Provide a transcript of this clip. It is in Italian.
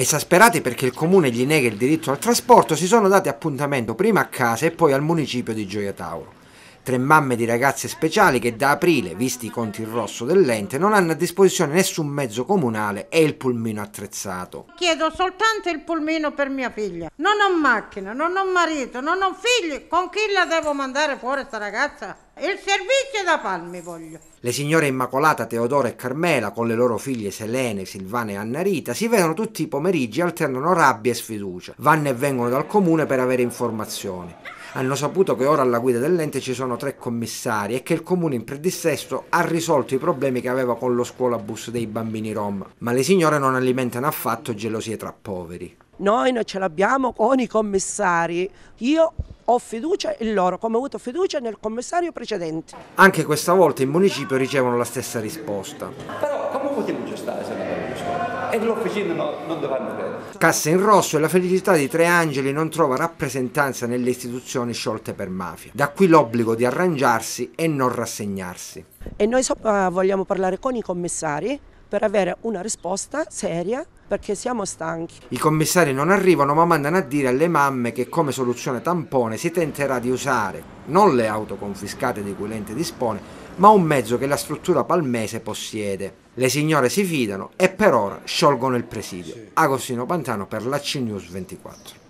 Esasperati perché il comune gli nega il diritto al trasporto, si sono dati appuntamento prima a casa e poi al municipio di Gioia Tauro. Tre mamme di ragazze speciali che da aprile, visti i conti in rosso dell'ente, non hanno a disposizione nessun mezzo comunale e il pulmino attrezzato. Chiedo soltanto il pulmino per mia figlia. Non ho macchina, non ho marito, non ho figli. Con chi la devo mandare fuori sta ragazza? il servizio da farmi voglio. Le signore Immacolata, Teodora e Carmela, con le loro figlie Selene, Silvana e Annarita, si vedono tutti i pomeriggi e alternano rabbia e sfiducia. Vanno e vengono dal comune per avere informazioni. Hanno saputo che ora alla guida dell'ente ci sono tre commissari e che il comune in predissesto ha risolto i problemi che aveva con lo scuolabus dei bambini rom, ma le signore non alimentano affatto gelosie tra poveri. Noi non ce l'abbiamo con i commissari. Io ho fiducia in loro, come ho avuto fiducia nel commissario precedente. Anche questa volta in municipio ricevono la stessa risposta. Però come potremmo gestare se e l'officina non dovranno credere. Cassa in rosso e la felicità di Tre Angeli non trova rappresentanza nelle istituzioni sciolte per mafia. Da qui l'obbligo di arrangiarsi e non rassegnarsi. E noi eh, vogliamo parlare con i commissari per avere una risposta seria perché siamo stanchi. I commissari non arrivano ma mandano a dire alle mamme che come soluzione tampone si tenterà di usare non le auto confiscate di cui l'ente dispone, ma un mezzo che la struttura palmese possiede. Le signore si fidano e per ora sciolgono il presidio. Agostino Pantano per la CNews 24.